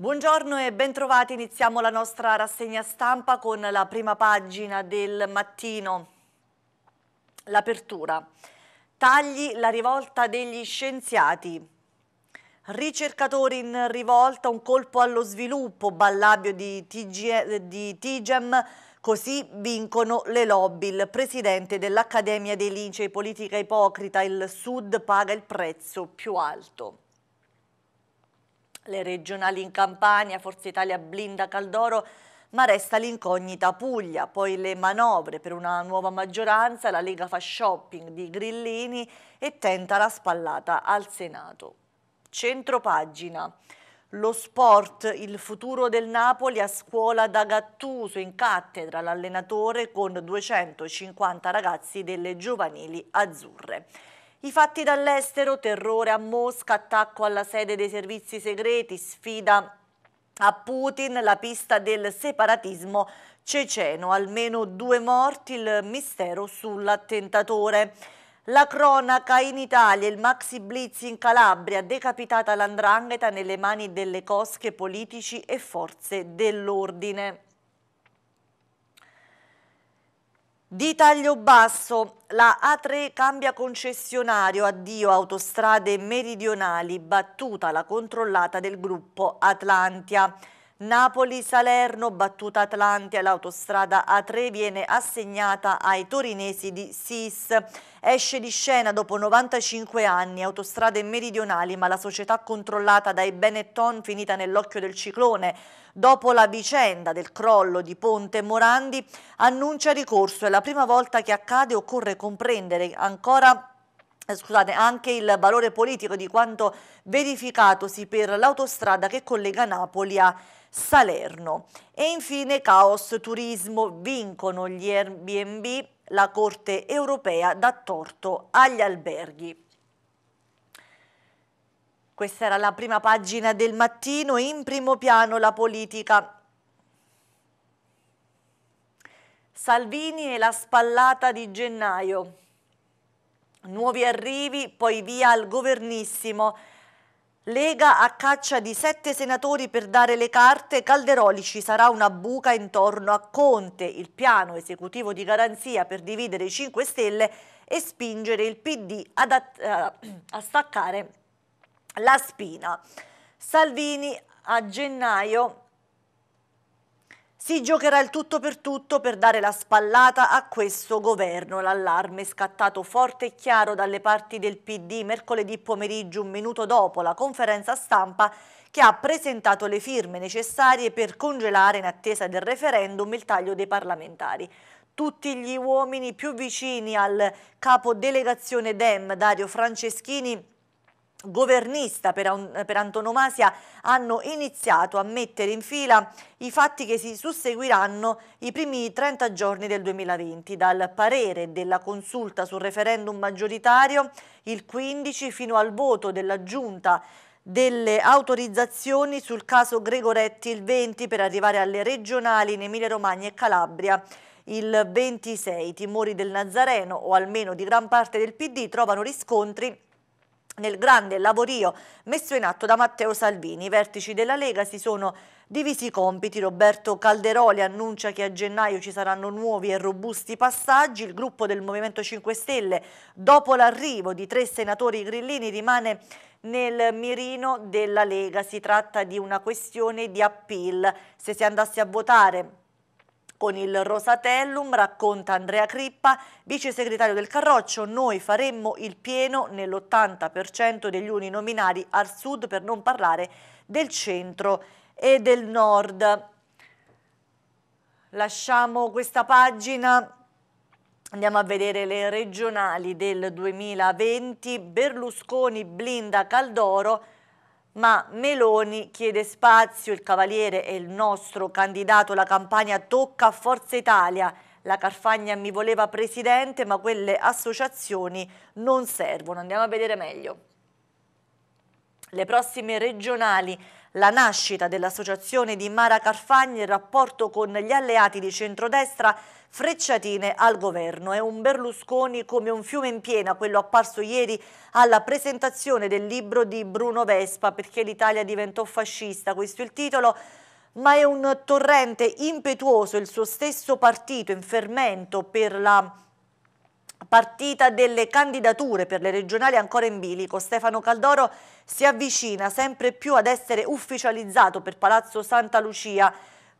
Buongiorno e bentrovati, iniziamo la nostra rassegna stampa con la prima pagina del mattino. L'apertura. Tagli la rivolta degli scienziati. Ricercatori in rivolta, un colpo allo sviluppo, ballabio di, TG, di TGEM, così vincono le lobby. Il presidente dell'Accademia dei Lincei, politica ipocrita, il Sud paga il prezzo più alto. Le regionali in Campania, Forza Italia blinda Caldoro, ma resta l'incognita Puglia, poi le manovre per una nuova maggioranza, la Lega fa shopping di Grillini e tenta la spallata al Senato. Centropagina. Lo sport, il futuro del Napoli a scuola da Gattuso, in cattedra l'allenatore con 250 ragazzi delle giovanili azzurre. I fatti dall'estero, terrore a Mosca, attacco alla sede dei servizi segreti, sfida a Putin, la pista del separatismo ceceno, almeno due morti, il mistero sull'attentatore. La cronaca in Italia, il maxi blitz in Calabria, decapitata l'andrangheta nelle mani delle cosche politici e forze dell'ordine. Di taglio basso, la A3 cambia concessionario, addio autostrade meridionali, battuta la controllata del gruppo Atlantia. Napoli-Salerno, battuta Atlantia, l'autostrada A3 viene assegnata ai torinesi di SIS. Esce di scena dopo 95 anni, autostrade meridionali, ma la società controllata dai Benetton finita nell'occhio del ciclone. Dopo la vicenda del crollo di Ponte Morandi annuncia ricorso, è la prima volta che accade, occorre comprendere ancora eh, scusate, anche il valore politico di quanto verificatosi per l'autostrada che collega Napoli a Salerno. E infine caos turismo, vincono gli Airbnb, la Corte europea dà torto agli alberghi. Questa era la prima pagina del mattino, in primo piano la politica. Salvini e la spallata di gennaio. Nuovi arrivi, poi via al governissimo. Lega a caccia di sette senatori per dare le carte, Calderoli ci sarà una buca intorno a Conte, il piano esecutivo di garanzia per dividere i 5 Stelle e spingere il PD eh, a staccare la spina. Salvini a gennaio si giocherà il tutto per tutto per dare la spallata a questo governo. L'allarme è scattato forte e chiaro dalle parti del PD mercoledì pomeriggio, un minuto dopo la conferenza stampa che ha presentato le firme necessarie per congelare in attesa del referendum il taglio dei parlamentari. Tutti gli uomini più vicini al capodelegazione Dem, Dario Franceschini, governista per, per, antonomasia hanno iniziato a mettere in fila i fatti che si susseguiranno i primi 30 giorni del 2020, dal parere della consulta sul referendum maggioritario il 15 fino al voto della Giunta delle autorizzazioni sul caso Gregoretti il 20 per arrivare alle regionali in Emilia Romagna e Calabria il 26. I timori del Nazareno o almeno di gran parte del PD trovano riscontri nel grande lavorio messo in atto da Matteo Salvini. I vertici della Lega si sono divisi i compiti. Roberto Calderoli annuncia che a gennaio ci saranno nuovi e robusti passaggi. Il gruppo del Movimento 5 Stelle, dopo l'arrivo di tre senatori grillini, rimane nel mirino della Lega. Si tratta di una questione di appeal. Se si andasse a votare con il Rosatellum, racconta Andrea Crippa, vice segretario del Carroccio, noi faremmo il pieno nell'80% degli uni nominari al sud per non parlare del centro e del nord. Lasciamo questa pagina Andiamo a vedere le regionali del 2020. Berlusconi blinda Caldoro ma Meloni chiede spazio, il Cavaliere è il nostro candidato, la campagna tocca a Forza Italia. La Carfagna mi voleva presidente, ma quelle associazioni non servono. Andiamo a vedere meglio. Le prossime regionali, la nascita dell'associazione di Mara Carfagni, il rapporto con gli alleati di centrodestra, frecciatine al governo. È un Berlusconi come un fiume in piena, quello apparso ieri alla presentazione del libro di Bruno Vespa, perché l'Italia diventò fascista, questo è il titolo ma è un torrente impetuoso, il suo stesso partito in fermento per la Partita delle candidature per le regionali ancora in bilico, Stefano Caldoro si avvicina sempre più ad essere ufficializzato per Palazzo Santa Lucia,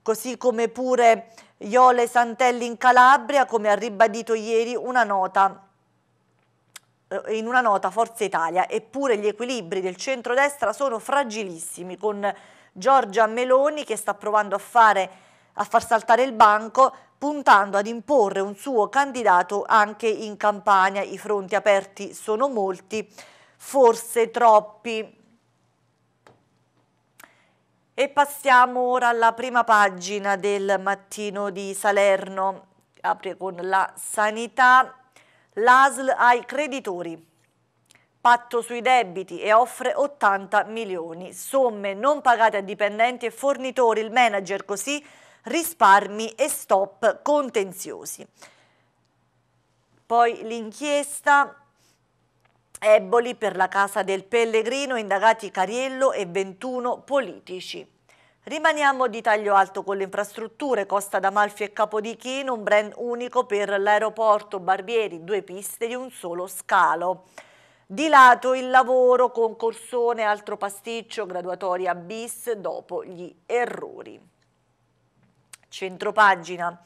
così come pure Iole Santelli in Calabria, come ha ribadito ieri una nota eh, in una nota Forza Italia, eppure gli equilibri del centrodestra sono fragilissimi con Giorgia Meloni che sta provando a fare a far saltare il banco puntando ad imporre un suo candidato anche in campagna. I fronti aperti sono molti, forse troppi. E passiamo ora alla prima pagina del mattino di Salerno, apre con la sanità, l'ASL ai creditori, patto sui debiti e offre 80 milioni, somme non pagate a dipendenti e fornitori, il manager così risparmi e stop contenziosi. Poi l'inchiesta Eboli per la casa del Pellegrino, indagati Cariello e 21 politici. Rimaniamo di taglio alto con le infrastrutture, Costa d'Amalfi e Capodichino, un brand unico per l'aeroporto Barbieri, due piste di un solo scalo. Di lato il lavoro, concorsone, altro pasticcio, graduatoria bis dopo gli errori. Centropagina.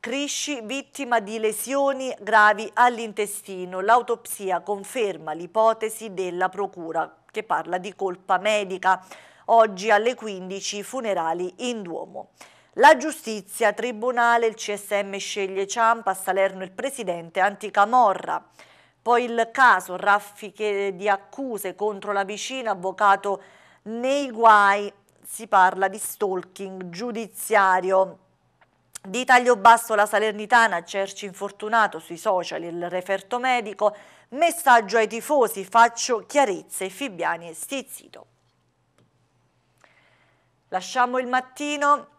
Crisci vittima di lesioni gravi all'intestino. L'autopsia conferma l'ipotesi della procura che parla di colpa medica. Oggi alle 15 funerali in Duomo. La giustizia, tribunale, il CSM sceglie Ciampa, a Salerno il presidente anticamorra. Poi il caso, raffiche di accuse contro la vicina, avvocato nei guai, si parla di stalking giudiziario. Di taglio basso la Salernitana, Cerci infortunato sui social, il referto medico, messaggio ai tifosi, faccio chiarezza e Fibbiani è stizzito. Lasciamo il mattino,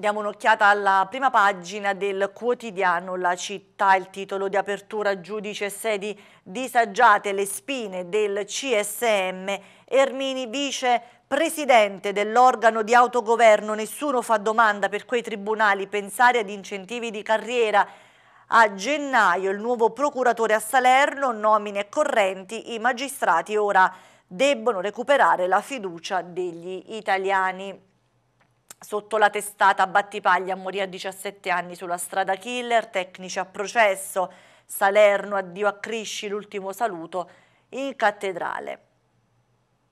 Diamo un'occhiata alla prima pagina del quotidiano La città, il titolo di apertura giudice sedi disagiate le spine del CSM. Ermini vice Presidente dell'organo di autogoverno, nessuno fa domanda per quei tribunali, pensare ad incentivi di carriera. A gennaio il nuovo procuratore a Salerno nomine correnti, i magistrati ora debbono recuperare la fiducia degli italiani. Sotto la testata Battipaglia morì a 17 anni sulla strada killer, tecnici a processo, Salerno addio a Crisci, l'ultimo saluto in cattedrale.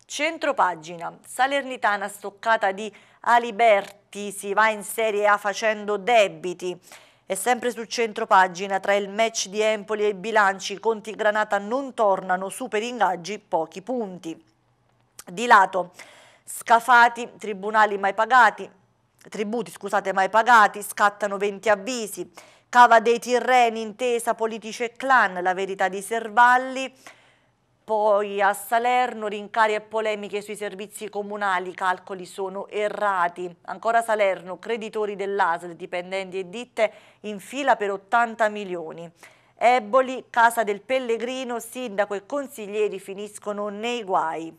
Centro pagina, Salernitana stoccata di Aliberti, si va in Serie A facendo debiti. E sempre sul centro pagina, tra il match di Empoli e i Bilanci, Conti Granata non tornano, super ingaggi, pochi punti. Di lato, scafati, tribunali mai pagati, tributi scusate, mai pagati, scattano 20 avvisi. Cava dei Tirreni, intesa politici e clan, la verità di Servalli, poi a Salerno rincari e polemiche sui servizi comunali, i calcoli sono errati. Ancora Salerno, creditori dell'ASL, dipendenti e ditte in fila per 80 milioni. Eboli, casa del pellegrino, sindaco e consiglieri finiscono nei guai.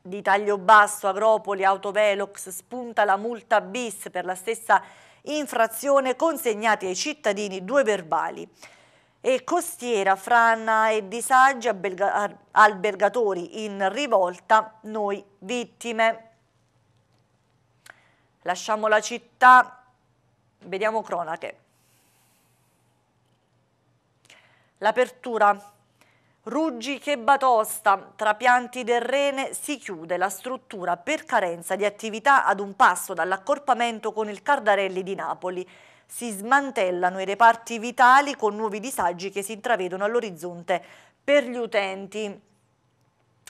Di taglio basso, Agropoli, Autovelox, spunta la multa bis per la stessa infrazione consegnati ai cittadini due verbali e costiera frana e disagi albergatori in rivolta, noi vittime. Lasciamo la città, vediamo cronache. L'apertura Ruggi che batosta, tra pianti del Rene si chiude la struttura per carenza di attività ad un passo dall'accorpamento con il Cardarelli di Napoli. Si smantellano i reparti vitali con nuovi disagi che si intravedono all'orizzonte per gli utenti.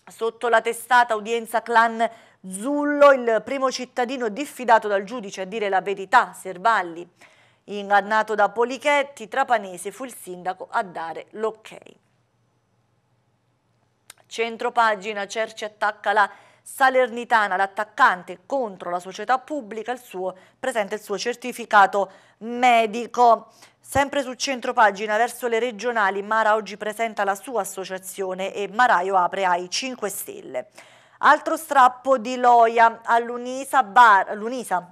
Sotto la testata udienza clan Zullo, il primo cittadino diffidato dal giudice a dire la verità, Servalli. Ingannato da Polichetti, Trapanese fu il sindaco a dare l'ok. Okay. Centropagina, Cerci attacca la Salernitana, l'attaccante contro la società pubblica, il suo, presenta il suo certificato medico. Sempre su centropagina verso le regionali, Mara oggi presenta la sua associazione e Maraio apre ai 5 Stelle. Altro strappo di Loia all'Unisa,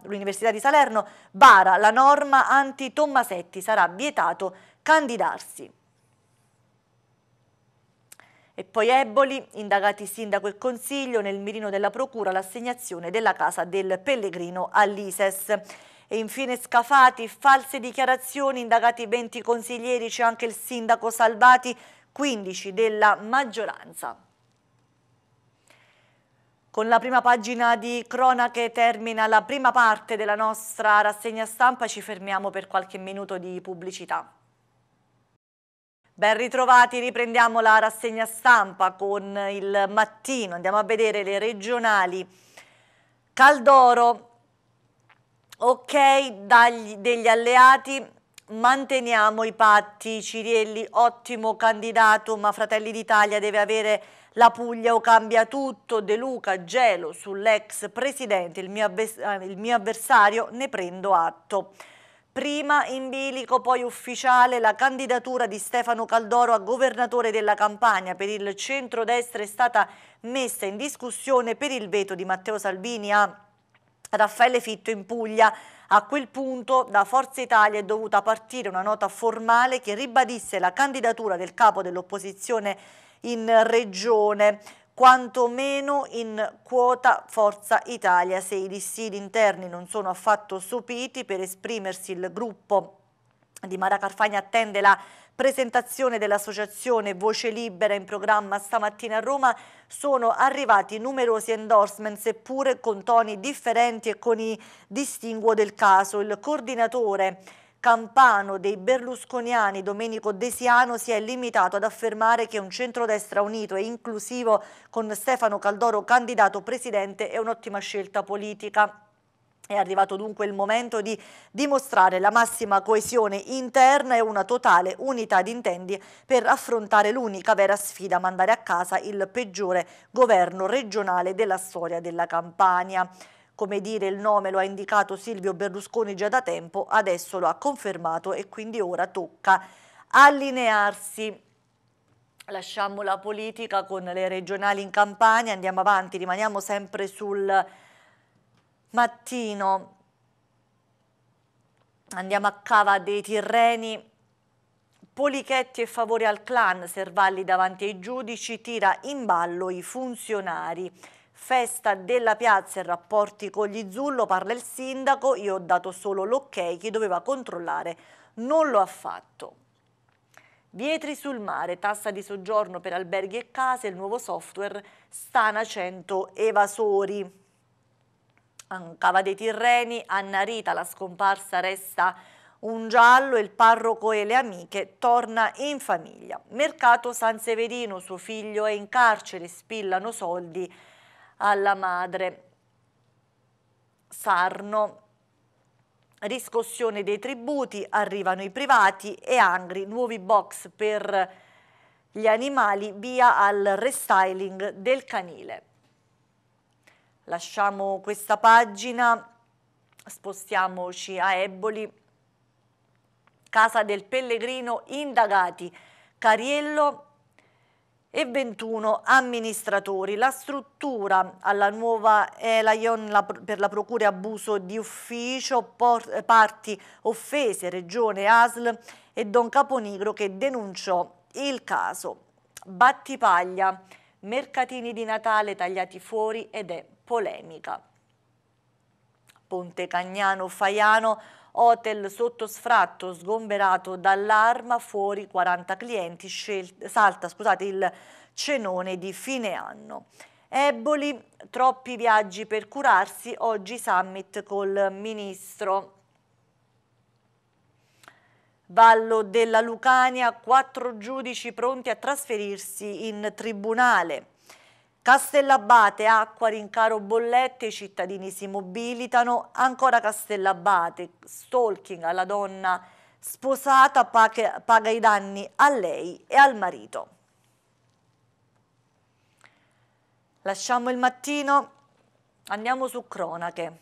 l'Università di Salerno, bara la norma anti-Tommasetti, sarà vietato candidarsi. E poi Eboli, indagati sindaco e consiglio, nel mirino della procura l'assegnazione della casa del pellegrino all'ISES. E infine scafati, false dichiarazioni, indagati 20 consiglieri, c'è anche il sindaco Salvati, 15 della maggioranza. Con la prima pagina di cronache termina la prima parte della nostra rassegna stampa, ci fermiamo per qualche minuto di pubblicità. Ben ritrovati, riprendiamo la rassegna stampa con il mattino, andiamo a vedere le regionali. Caldoro, ok dagli, degli alleati, manteniamo i patti, Cirielli ottimo candidato ma Fratelli d'Italia deve avere la Puglia o cambia tutto, De Luca gelo sull'ex presidente, il mio, eh, il mio avversario, ne prendo atto prima in bilico, poi ufficiale, la candidatura di Stefano Caldoro a governatore della Campania per il centrodestra è stata messa in discussione per il veto di Matteo Salvini a Raffaele Fitto in Puglia. A quel punto da Forza Italia è dovuta partire una nota formale che ribadisse la candidatura del capo dell'opposizione in regione quantomeno in quota Forza Italia, se i dissidi interni non sono affatto supiti per esprimersi il gruppo di Mara Carfagna attende la presentazione dell'associazione Voce Libera in programma stamattina a Roma sono arrivati numerosi endorsement seppure con toni differenti e con i distinguo del caso. Il coordinatore campano dei berlusconiani Domenico Desiano si è limitato ad affermare che un centrodestra unito e inclusivo con Stefano Caldoro candidato presidente è un'ottima scelta politica. È arrivato dunque il momento di dimostrare la massima coesione interna e una totale unità di intendi per affrontare l'unica vera sfida, mandare a casa il peggiore governo regionale della storia della Campania come dire il nome lo ha indicato Silvio Berlusconi già da tempo, adesso lo ha confermato e quindi ora tocca allinearsi. Lasciamo la politica con le regionali in campagna, andiamo avanti, rimaniamo sempre sul mattino. Andiamo a Cava dei Tirreni, Polichetti e favore al clan, Servalli davanti ai giudici, tira in ballo i funzionari. Festa della piazza e rapporti con gli Zullo, parla il sindaco, io ho dato solo l'ok, chi doveva controllare non lo ha fatto. Vietri sul mare, tassa di soggiorno per alberghi e case, il nuovo software stana 100 evasori. Ancava dei Tirreni, Anna Rita, la scomparsa resta un giallo, il parroco e le amiche torna in famiglia. Mercato San Severino, suo figlio è in carcere, spillano soldi alla madre. Sarno. Riscossione dei tributi, arrivano i privati e Angri, nuovi box per gli animali, via al restyling del canile. Lasciamo questa pagina, spostiamoci a Eboli. Casa del Pellegrino, indagati. Cariello e 21 amministratori. La struttura alla nuova Elaion per la procura e abuso di ufficio, parti offese, regione ASL e Don Caponigro che denunciò il caso. Battipaglia, mercatini di Natale tagliati fuori ed è polemica. Ponte Cagnano Faiano hotel sotto sfratto sgomberato dall'arma, fuori 40 clienti, salta scusate, il cenone di fine anno. Eboli, troppi viaggi per curarsi, oggi summit col ministro. Vallo della Lucania, quattro giudici pronti a trasferirsi in tribunale. Castellabate, acqua, rincaro bollette, i cittadini si mobilitano, ancora Castellabate, stalking alla donna sposata paga, i danni a lei e al marito. Lasciamo il mattino, andiamo su cronache.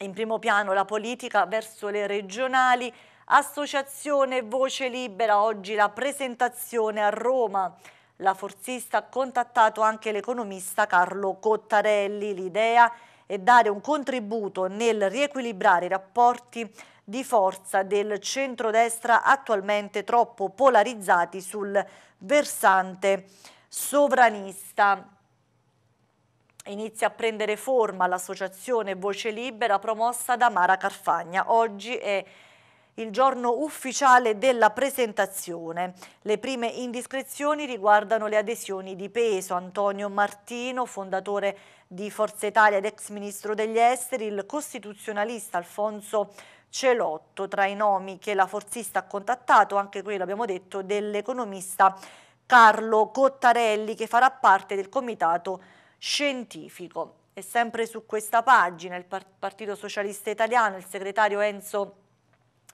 In primo piano la politica verso le regionali, associazione Voce Libera, oggi la presentazione a Roma. La forzista ha contattato anche l'economista Carlo Cottarelli. L'idea è dare un contributo nel riequilibrare i rapporti di forza del centrodestra attualmente troppo polarizzati sul versante sovranista. Inizia a prendere forma l'associazione Voce Libera promossa da Mara Carfagna. Oggi è il giorno ufficiale della presentazione. Le prime indiscrezioni riguardano le adesioni di peso. Antonio Martino, fondatore di Forza Italia ed ex ministro degli esteri, il costituzionalista Alfonso Celotto, tra i nomi che la forzista ha contattato, anche quello l'abbiamo detto, dell'economista Carlo Cottarelli che farà parte del comitato scientifico. E sempre su questa pagina il Partito Socialista Italiano, il segretario Enzo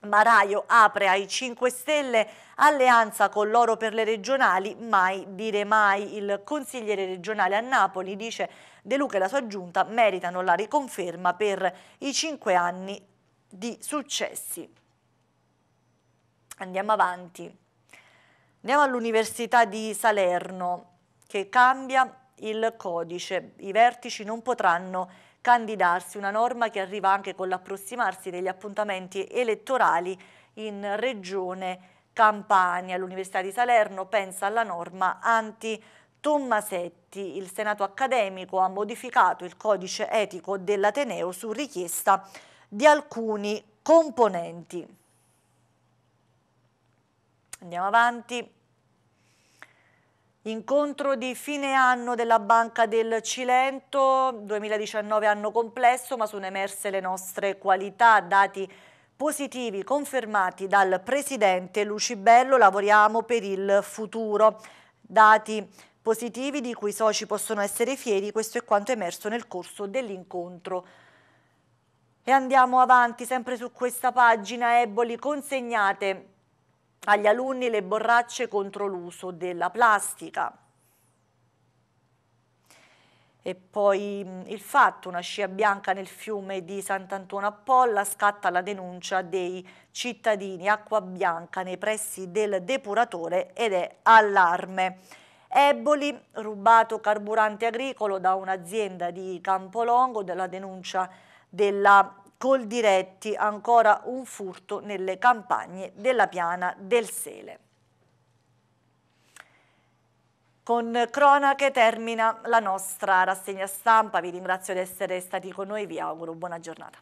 Maraio apre ai 5 Stelle alleanza con loro per le regionali, mai dire mai. Il consigliere regionale a Napoli dice De Luca e la sua giunta meritano la riconferma per i 5 anni di successi. Andiamo avanti. Andiamo all'Università di Salerno che cambia il codice. I vertici non potranno candidarsi, una norma che arriva anche con l'approssimarsi degli appuntamenti elettorali in regione Campania. L'Università di Salerno pensa alla norma anti Tommasetti. Il Senato accademico ha modificato il codice etico dell'Ateneo su richiesta di alcuni componenti. Andiamo avanti. Incontro di fine anno della Banca del Cilento, 2019 anno complesso ma sono emerse le nostre qualità, dati positivi confermati dal Presidente Lucibello, lavoriamo per il futuro. Dati positivi di cui i soci possono essere fieri, questo è quanto emerso nel corso dell'incontro. E andiamo avanti sempre su questa pagina, Eboli consegnate agli alunni le borracce contro l'uso della plastica. E poi mm, il fatto, una scia bianca nel fiume di Sant'Antonio Appolla scatta la denuncia dei cittadini, acqua bianca nei pressi del depuratore ed è allarme. Eboli, rubato carburante agricolo da un'azienda di Campolongo della denuncia della Col diretti ancora un furto nelle campagne della piana del Sele. Con cronache termina la nostra rassegna stampa, vi ringrazio di essere stati con noi, vi auguro buona giornata.